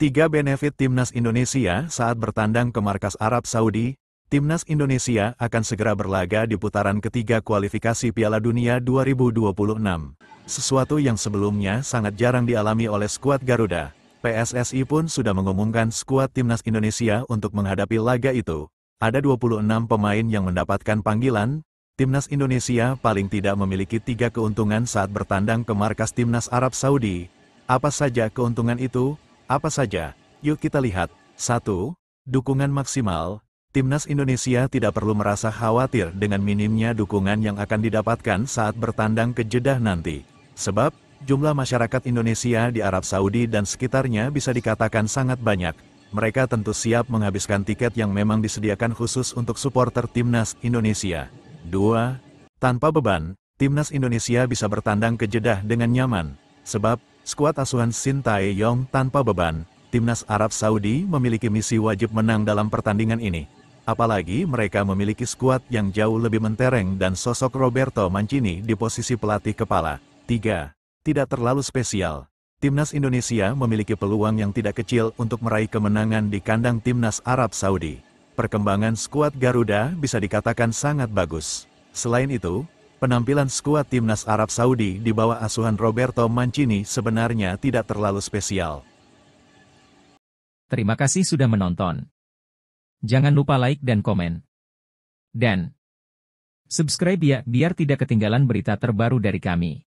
Tiga benefit timnas Indonesia saat bertandang ke markas Arab Saudi, timnas Indonesia akan segera berlaga di putaran ketiga kualifikasi Piala Dunia 2026. Sesuatu yang sebelumnya sangat jarang dialami oleh skuad Garuda. PSSI pun sudah mengumumkan skuad timnas Indonesia untuk menghadapi laga itu. Ada 26 pemain yang mendapatkan panggilan, timnas Indonesia paling tidak memiliki tiga keuntungan saat bertandang ke markas timnas Arab Saudi. Apa saja keuntungan itu? Apa saja? Yuk kita lihat. 1. Dukungan maksimal. Timnas Indonesia tidak perlu merasa khawatir dengan minimnya dukungan yang akan didapatkan saat bertandang ke Jeddah nanti. Sebab, jumlah masyarakat Indonesia di Arab Saudi dan sekitarnya bisa dikatakan sangat banyak. Mereka tentu siap menghabiskan tiket yang memang disediakan khusus untuk supporter Timnas Indonesia. 2. Tanpa beban, Timnas Indonesia bisa bertandang ke Jeddah dengan nyaman. Sebab, skuad asuhan Shin Tae-yong tanpa beban, timnas Arab Saudi memiliki misi wajib menang dalam pertandingan ini. Apalagi mereka memiliki skuad yang jauh lebih mentereng dan sosok Roberto Mancini di posisi pelatih kepala. 3. Tidak terlalu spesial. Timnas Indonesia memiliki peluang yang tidak kecil untuk meraih kemenangan di kandang timnas Arab Saudi. Perkembangan skuad Garuda bisa dikatakan sangat bagus. Selain itu, Penampilan skuad timnas Arab Saudi di bawah asuhan Roberto Mancini sebenarnya tidak terlalu spesial. Terima kasih sudah menonton. Jangan lupa like dan komen. Dan subscribe ya biar tidak ketinggalan berita terbaru dari kami.